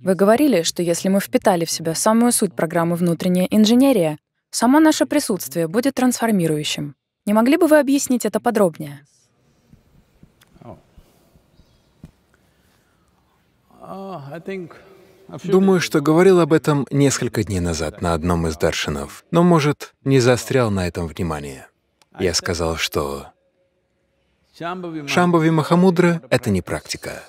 Вы говорили, что если мы впитали в себя самую суть программы «Внутренняя инженерия», само наше присутствие будет трансформирующим. Не могли бы вы объяснить это подробнее? Думаю, что говорил об этом несколько дней назад на одном из даршинов, но, может, не застрял на этом внимание. Я сказал, что Шамбави Махамудра — это не практика.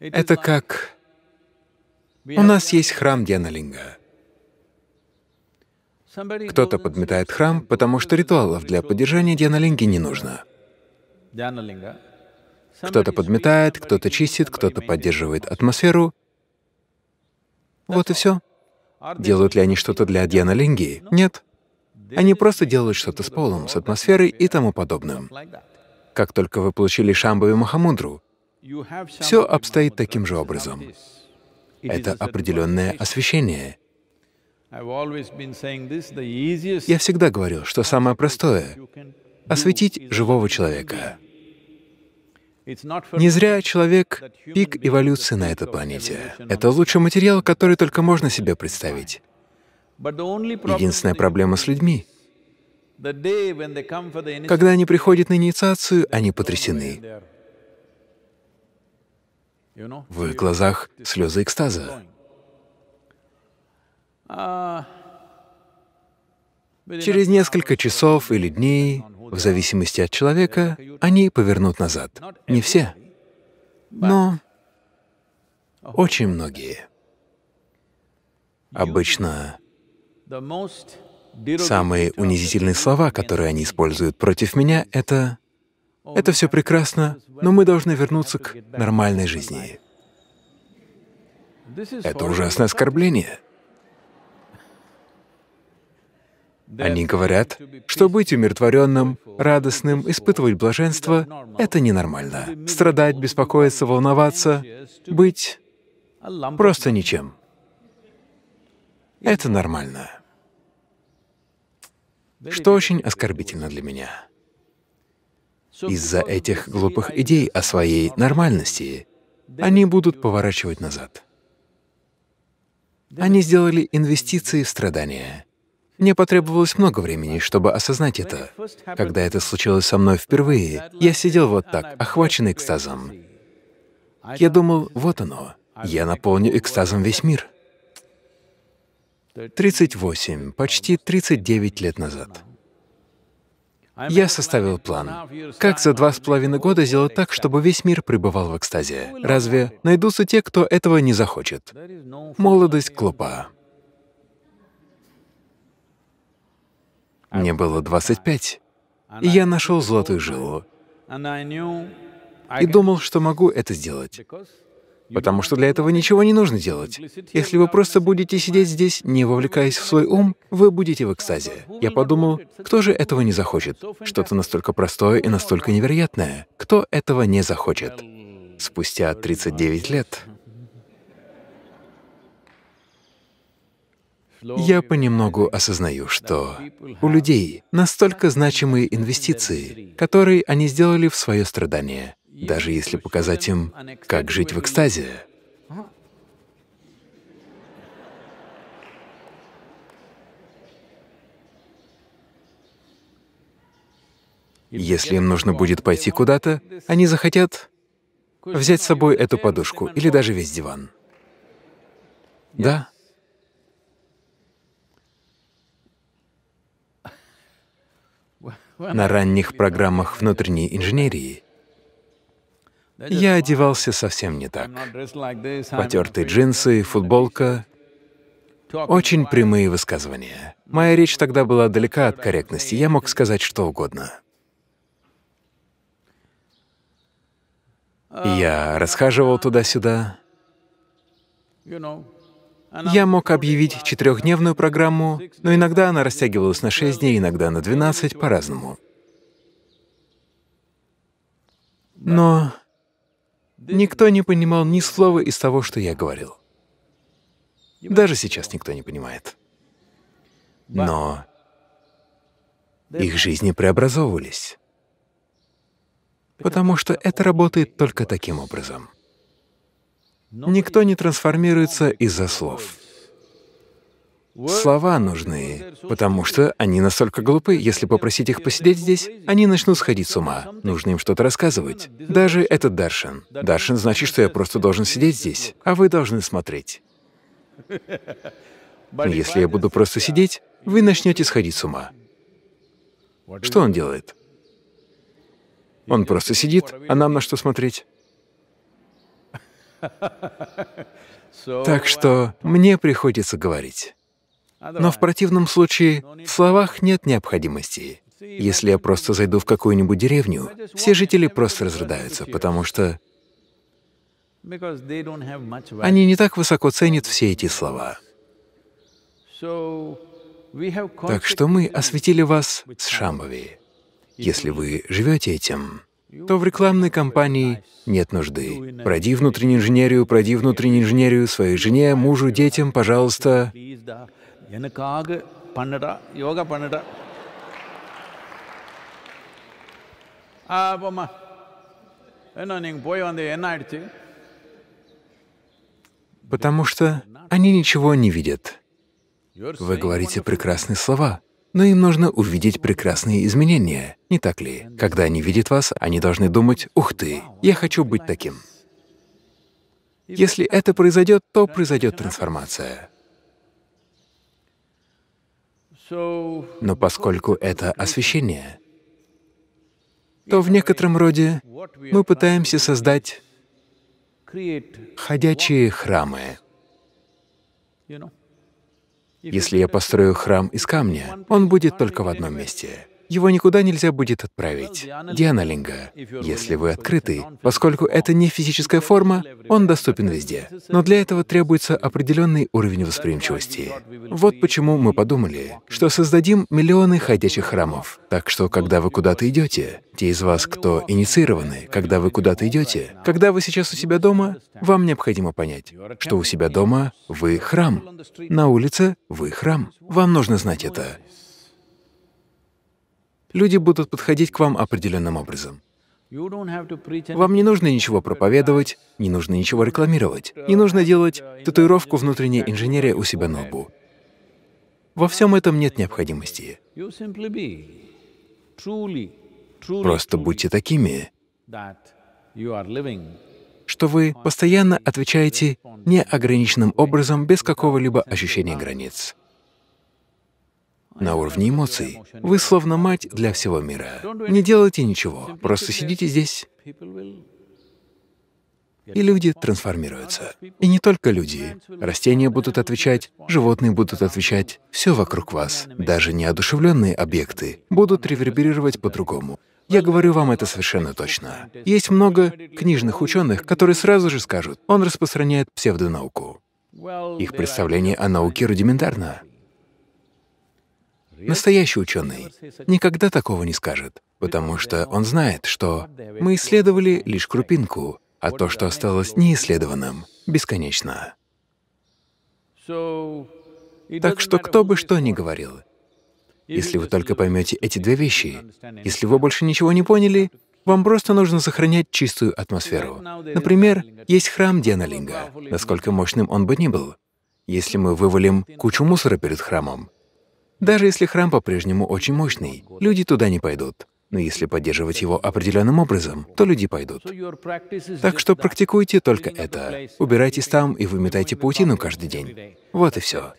Это как... У нас есть храм Дьянолинга. Кто-то подметает храм, потому что ритуалов для поддержания Дьянолинги не нужно. Кто-то подметает, кто-то чистит, кто-то поддерживает атмосферу. Вот и все. Делают ли они что-то для Дьянолинги? Нет. Они просто делают что-то с полом, с атмосферой и тому подобным. Как только вы получили Шамбави Махамудру, все обстоит таким же образом. Это определенное освещение. Я всегда говорил, что самое простое — осветить живого человека. Не зря человек — пик эволюции на этой планете. Это лучший материал, который только можно себе представить. Единственная проблема с людьми — когда они приходят на инициацию, они потрясены. В их глазах слезы экстаза. Через несколько часов или дней, в зависимости от человека, они повернут назад. Не все, но очень многие. Обычно самые унизительные слова, которые они используют против меня, это это все прекрасно, но мы должны вернуться к нормальной жизни. Это ужасное оскорбление. Они говорят, что быть умиротворенным, радостным, испытывать блаженство — это ненормально. Страдать, беспокоиться, волноваться, быть просто ничем — это нормально. Что очень оскорбительно для меня из-за этих глупых идей о своей нормальности, они будут поворачивать назад. Они сделали инвестиции в страдания. Мне потребовалось много времени, чтобы осознать это. Когда это случилось со мной впервые, я сидел вот так, охваченный экстазом. Я думал, вот оно, я наполню экстазом весь мир. 38, почти 39 лет назад. Я составил план. Как за два с половиной года сделать так, чтобы весь мир пребывал в экстазе? Разве найдутся те, кто этого не захочет? Молодость глупа. Мне было 25, и я нашел золотую жилу. И думал, что могу это сделать, Потому что для этого ничего не нужно делать. Если вы просто будете сидеть здесь, не вовлекаясь в свой ум, вы будете в экстазе. Я подумал, кто же этого не захочет? Что-то настолько простое и настолько невероятное. Кто этого не захочет? Спустя 39 лет Я понемногу осознаю, что у людей настолько значимые инвестиции, которые они сделали в свое страдание, даже если показать им, как жить в экстазе. Если им нужно будет пойти куда-то, они захотят взять с собой эту подушку или даже весь диван. Да. На ранних программах внутренней инженерии я одевался совсем не так. Потертые джинсы, футболка, очень прямые высказывания. Моя речь тогда была далека от корректности, я мог сказать что угодно. Я расхаживал туда-сюда. Я мог объявить четырехдневную программу, но иногда она растягивалась на 6 дней, иногда на 12, по-разному. Но Никто не понимал ни слова из того, что я говорил. Даже сейчас никто не понимает. Но их жизни преобразовывались, потому что это работает только таким образом. Никто не трансформируется из-за слов. Слова нужны, потому что они настолько глупы, если попросить их посидеть здесь, они начнут сходить с ума. Нужно им что-то рассказывать. Даже этот даршин. Даршин значит, что я просто должен сидеть здесь, а вы должны смотреть. Если я буду просто сидеть, вы начнете сходить с ума. Что он делает? Он просто сидит, а нам на что смотреть? Так что uh, мне приходится говорить. Но в противном случае в словах нет необходимости. Если я просто зайду в какую-нибудь деревню, все жители просто разрыдаются, потому что они не так высоко ценят все эти слова. Так что мы осветили вас с Шамбави. Если вы живете этим, то в рекламной кампании нет нужды. Пройди внутреннюю инженерию, пройди внутреннюю инженерию своей жене, мужу, детям, пожалуйста. எனக்காக பண்ணுடா யோகா பண்ணுடா அப்போம்மா என்ன நீங்கள் போய் வந்து என்ன ஆயிடுச்சு Потому что они ничего не видят. Вы говорите прекрасные слова, но им нужно увидеть прекрасные изменения, не так ли? Когда они видят вас, они должны думать, «Ух ты, я хочу быть таким». Если это произойдет, то произойдет трансформация. Но поскольку это освещение, то в некотором роде мы пытаемся создать ходячие храмы. Если я построю храм из камня, он будет только в одном месте его никуда нельзя будет отправить. Дианалинга, если вы открыты, поскольку это не физическая форма, он доступен везде. Но для этого требуется определенный уровень восприимчивости. Вот почему мы подумали, что создадим миллионы ходячих храмов. Так что, когда вы куда-то идете, те из вас, кто инициированы, когда вы куда-то идете, когда вы сейчас у себя дома, вам необходимо понять, что у себя дома вы храм, на улице вы храм. Вам нужно знать это люди будут подходить к вам определенным образом. Вам не нужно ничего проповедовать, не нужно ничего рекламировать, не нужно делать татуировку внутренней инженерии у себя на лбу. Во всем этом нет необходимости. Просто будьте такими, что вы постоянно отвечаете неограниченным образом без какого-либо ощущения границ на уровне эмоций. Вы словно мать для всего мира. Не делайте ничего, просто сидите здесь. И люди трансформируются. И не только люди. Растения будут отвечать, животные будут отвечать, все вокруг вас, даже неодушевленные объекты, будут реверберировать по-другому. Я говорю вам это совершенно точно. Есть много книжных ученых, которые сразу же скажут, он распространяет псевдонауку. Их представление о науке рудиментарно настоящий ученый, никогда такого не скажет, потому что он знает, что мы исследовали лишь крупинку, а то, что осталось неисследованным, бесконечно. Так что кто бы что ни говорил, если вы только поймете эти две вещи, если вы больше ничего не поняли, вам просто нужно сохранять чистую атмосферу. Например, есть храм Денолинга, насколько мощным он бы ни был. Если мы вывалим кучу мусора перед храмом, даже если храм по-прежнему очень мощный, люди туда не пойдут. Но если поддерживать его определенным образом, то люди пойдут. Так что практикуйте только это. Убирайтесь там и выметайте паутину каждый день. Вот и все.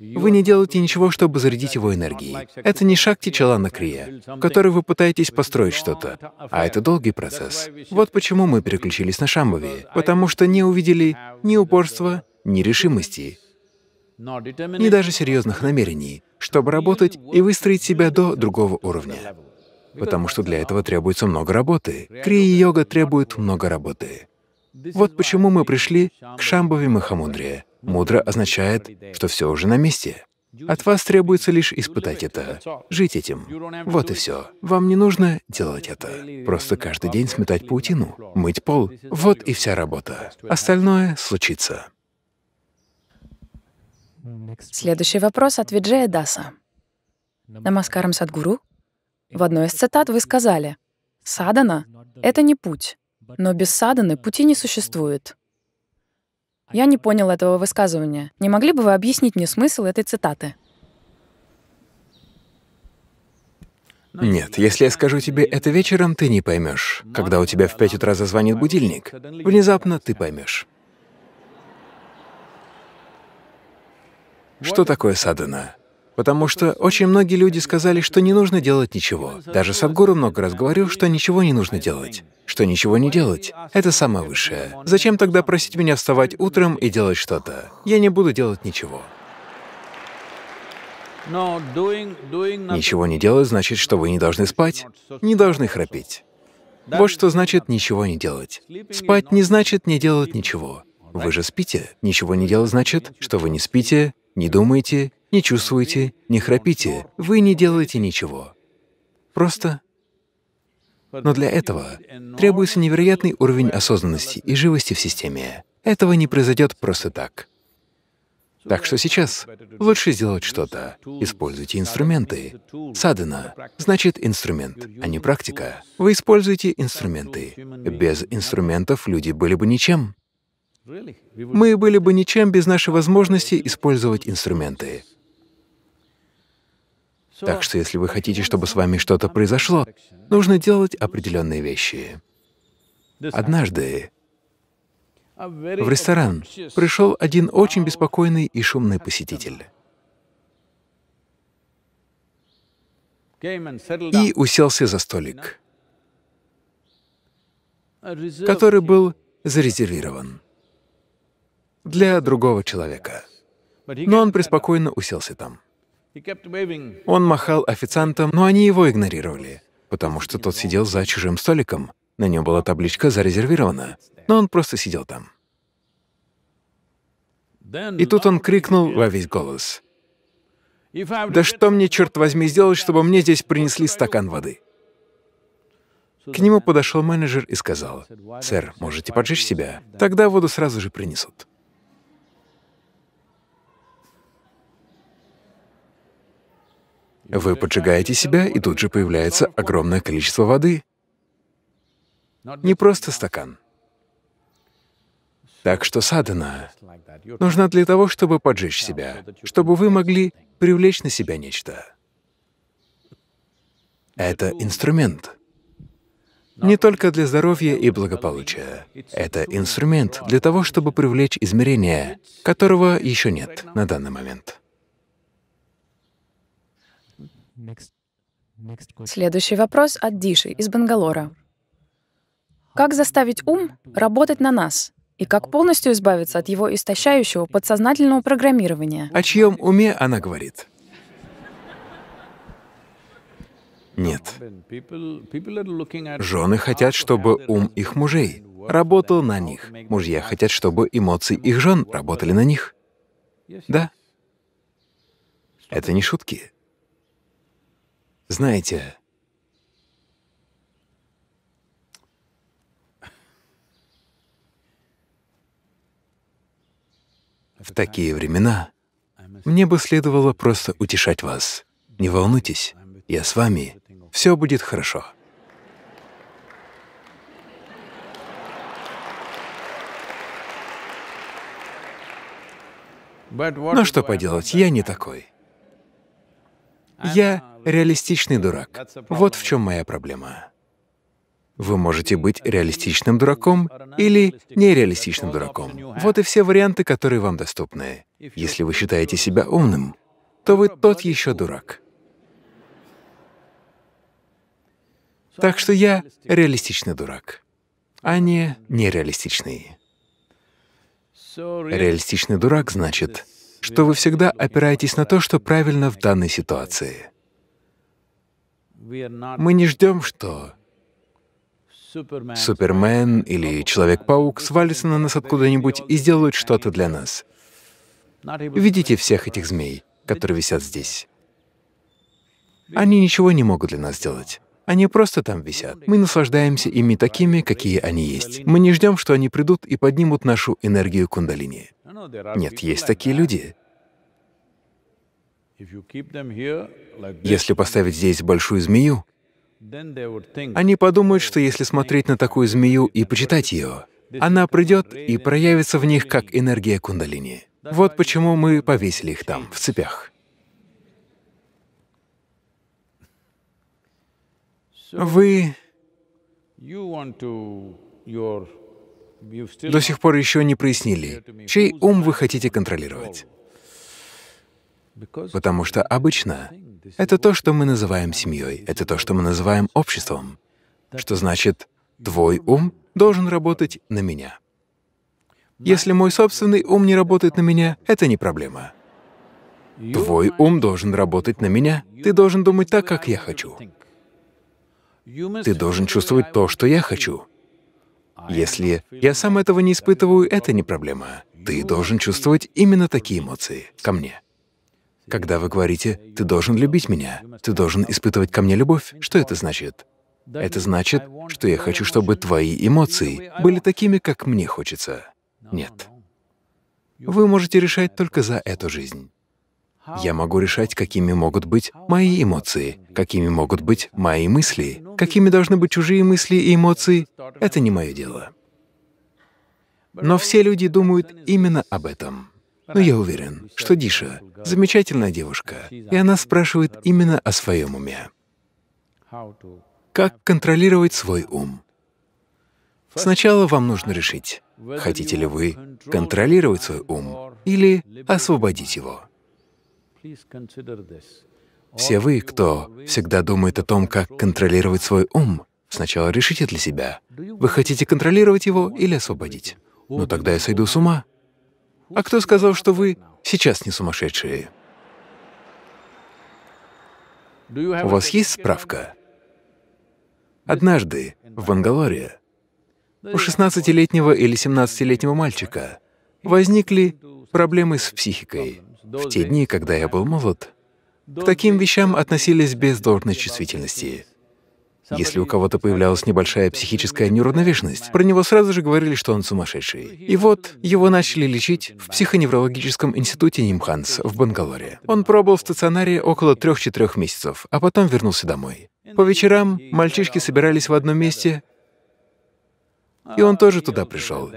Вы не делаете ничего, чтобы зарядить его энергией. Это не шакти Чалана Крия, в которой вы пытаетесь построить что-то, а это долгий процесс. Вот почему мы переключились на Шамбави, потому что не увидели ни упорства, ни решимости, ни даже серьезных намерений чтобы работать и выстроить себя до другого уровня. Потому что для этого требуется много работы. Крия-йога требует много работы. Вот почему мы пришли к Шамбаве Махамудре. Мудра означает, что все уже на месте. От вас требуется лишь испытать это, жить этим. Вот и все. Вам не нужно делать это. Просто каждый день сметать паутину, мыть пол. Вот и вся работа. Остальное случится. Следующий вопрос от Виджея Даса. Намаскарам Садгуру, в одной из цитат вы сказали, «Садана — это не путь, но без саданы пути не существует». Я не понял этого высказывания. Не могли бы вы объяснить мне смысл этой цитаты? Нет, если я скажу тебе это вечером, ты не поймешь. Когда у тебя в пять утра зазвонит будильник, внезапно ты поймешь. Что такое садана? Потому что очень многие люди сказали, что не нужно делать ничего. Даже Садгуру много раз говорил, что ничего не нужно делать. Что ничего не делать — это самое высшее. Зачем тогда просить меня вставать утром и делать что-то? Я не буду делать ничего. Ничего не делать значит, что вы не должны спать, не должны храпеть. Вот что значит ничего не делать. Спать не значит не делать ничего. Вы же спите. Ничего не делать значит, что вы не спите, не думаете, не чувствуете, не храпите, вы не делаете ничего. Просто. Но для этого требуется невероятный уровень осознанности и живости в системе. Этого не произойдет просто так. Так что сейчас лучше сделать что-то. Используйте инструменты. Садана значит инструмент, а не практика. Вы используете инструменты. Без инструментов люди были бы ничем. Мы были бы ничем без нашей возможности использовать инструменты. Так что если вы хотите, чтобы с вами что-то произошло, нужно делать определенные вещи. Однажды в ресторан пришел один очень беспокойный и шумный посетитель. И уселся за столик, который был зарезервирован для другого человека. Но он преспокойно уселся там. Он махал официантам, но они его игнорировали, потому что тот сидел за чужим столиком. На нем была табличка «Зарезервировано», но он просто сидел там. И тут он крикнул во весь голос. «Да что мне, черт возьми, сделать, чтобы мне здесь принесли стакан воды?» К нему подошел менеджер и сказал, «Сэр, можете поджечь себя? Тогда воду сразу же принесут». Вы поджигаете себя, и тут же появляется огромное количество воды. Не просто стакан. Так что садана нужна для того, чтобы поджечь себя, чтобы вы могли привлечь на себя нечто. Это инструмент. Не только для здоровья и благополучия. Это инструмент для того, чтобы привлечь измерение, которого еще нет на данный момент. Следующий вопрос от Диши из Бангалора. Как заставить ум работать на нас? И как полностью избавиться от его истощающего подсознательного программирования? О чьем уме она говорит? Нет. Жены хотят, чтобы ум их мужей работал на них. Мужья хотят, чтобы эмоции их жен работали на них. Да. Это не шутки. Знаете... В такие времена мне бы следовало просто утешать вас. Не волнуйтесь, я с вами, все будет хорошо. Но ну, что поделать, я не такой. Я реалистичный дурак. Вот в чем моя проблема. Вы можете быть реалистичным дураком или нереалистичным дураком. Вот и все варианты, которые вам доступны. Если вы считаете себя умным, то вы тот еще дурак. Так что я реалистичный дурак, а не нереалистичный. Реалистичный дурак значит, что вы всегда опираетесь на то, что правильно в данной ситуации. Мы не ждем, что Супермен или Человек-паук свалится на нас откуда-нибудь и сделают что-то для нас. Видите всех этих змей, которые висят здесь? Они ничего не могут для нас сделать. Они просто там висят. Мы наслаждаемся ими такими, какие они есть. Мы не ждем, что они придут и поднимут нашу энергию кундалини. Нет, есть такие люди. Если поставить здесь большую змею, они подумают, что если смотреть на такую змею и почитать ее, она придет и проявится в них как энергия кундалини. Вот почему мы повесили их там, в цепях. Вы до сих пор еще не прояснили, чей ум вы хотите контролировать. Потому что обычно это то, что мы называем семьей, это то, что мы называем обществом, что значит, твой ум должен работать на меня. Если мой собственный ум не работает на меня, это не проблема. Твой ум должен работать на меня, ты должен думать так, как я хочу. Ты должен чувствовать то, что я хочу. Если я сам этого не испытываю, это не проблема. Ты должен чувствовать именно такие эмоции ко мне. Когда вы говорите «ты должен любить меня», «ты должен испытывать ко мне любовь», что это значит? Это значит, что я хочу, чтобы твои эмоции были такими, как мне хочется. Нет. Вы можете решать только за эту жизнь. Я могу решать, какими могут быть мои эмоции, какими могут быть мои мысли, какими должны быть чужие мысли и эмоции. Это не мое дело. Но все люди думают именно об этом. Но я уверен, что Диша — замечательная девушка, и она спрашивает именно о своем уме. Как контролировать свой ум? Сначала вам нужно решить, хотите ли вы контролировать свой ум или освободить его. Все вы, кто всегда думает о том, как контролировать свой ум, сначала решите для себя, вы хотите контролировать его или освободить. Но тогда я сойду с ума. А кто сказал, что вы сейчас не сумасшедшие? У вас есть справка? Однажды в Бангалоре у 16-летнего или 17-летнего мальчика возникли проблемы с психикой. В те дни, когда я был молод, к таким вещам относились без должной чувствительности. Если у кого-то появлялась небольшая психическая неуравновешенность, про него сразу же говорили, что он сумасшедший. И вот его начали лечить в психоневрологическом институте Нимханс в Бангалоре. Он пробыл в стационаре около 3-4 месяцев, а потом вернулся домой. По вечерам мальчишки собирались в одном месте, «А, и он тоже туда пришел.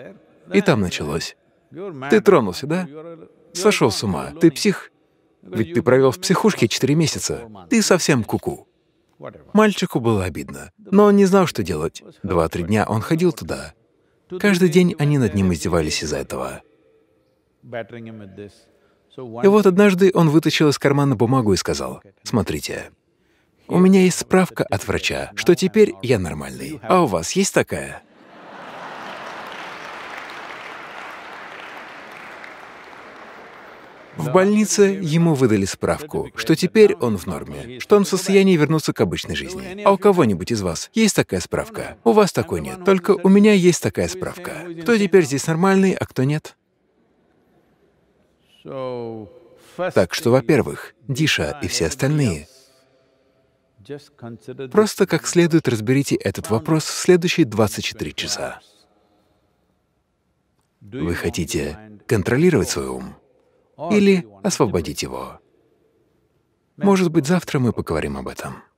И там началось. Ты тронулся, да? Сошел с ума. Ты псих. Ведь ты провел в психушке четыре месяца. Ты совсем куку. -ку. Мальчику было обидно, но он не знал, что делать. Два-три дня он ходил туда. Каждый день они над ним издевались из-за этого. И вот однажды он вытащил из кармана бумагу и сказал, «Смотрите, у меня есть справка от врача, что теперь я нормальный, а у вас есть такая?» В больнице ему выдали справку, что теперь он в норме, что он в состоянии вернуться к обычной жизни. А у кого-нибудь из вас есть такая справка? У вас такой нет, только у меня есть такая справка. Кто теперь здесь нормальный, а кто нет? Так что, во-первых, Диша и все остальные Просто как следует разберите этот вопрос в следующие 24 часа. Вы хотите контролировать свой ум? или освободить его. Может быть, завтра мы поговорим об этом.